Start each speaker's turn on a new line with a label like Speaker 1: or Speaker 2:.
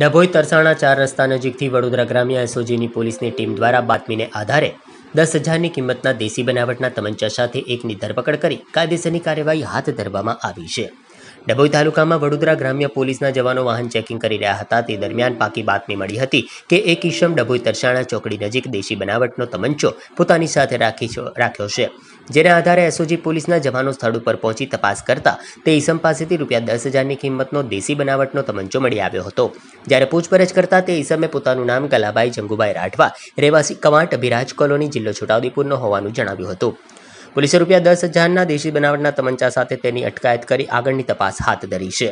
Speaker 1: ડભોઈ તરસાણા ચાર રસ્તા નજીકથી વડોદરા ગ્રામ્ય એસઓજીની પોલીસની ટીમ દ્વારા બાતમીને આધારે દસ હજારની કિંમતના દેશી બનાવટના તમંચા સાથે એકની ધરપકડ કરી કાયદેસરની કાર્યવાહી હાથ ધરવામાં આવી છે ડભોઈ તાલુકામાં વડોદરા ગ્રામ્ય પોલીસના જવાનો વાહન ચેકિંગ કરી રહ્યા હતા તે દરમિયાન પાકી બાતમી મળી હતી કે એક ઈશમ ડભોઈ તરસાણા ચોકડી નજીક દેશી બનાવટનો તમંચો પોતાની સાથે રાખી રાખ્યો છે જેના આધારે એસઓજી પોલીસના જવાનો સ્થળ ઉપર પહોંચી તપાસ કરતા તે ઈસમ પાસેથી રૂપિયા દસ હજારની કિંમતનો દેશી બનાવટનો તમંચો મળી આવ્યો હતો જ્યારે પૂછપરછ કરતા તે ઈસમે પોતાનું નામ કલાભાઈ જંગુભાઈ રાઠવા રહેવાસી કવાંટ અભિરાજ કોલોની જિલ્લો છોટાઉદેપુરનો હોવાનું જણાવ્યું હતું પોલીસે રૂપિયા દસ હજારના દેશી બનાવટના તમંચા સાથે તેની અટકાયત કરી આગળની તપાસ હાથ ધરી છે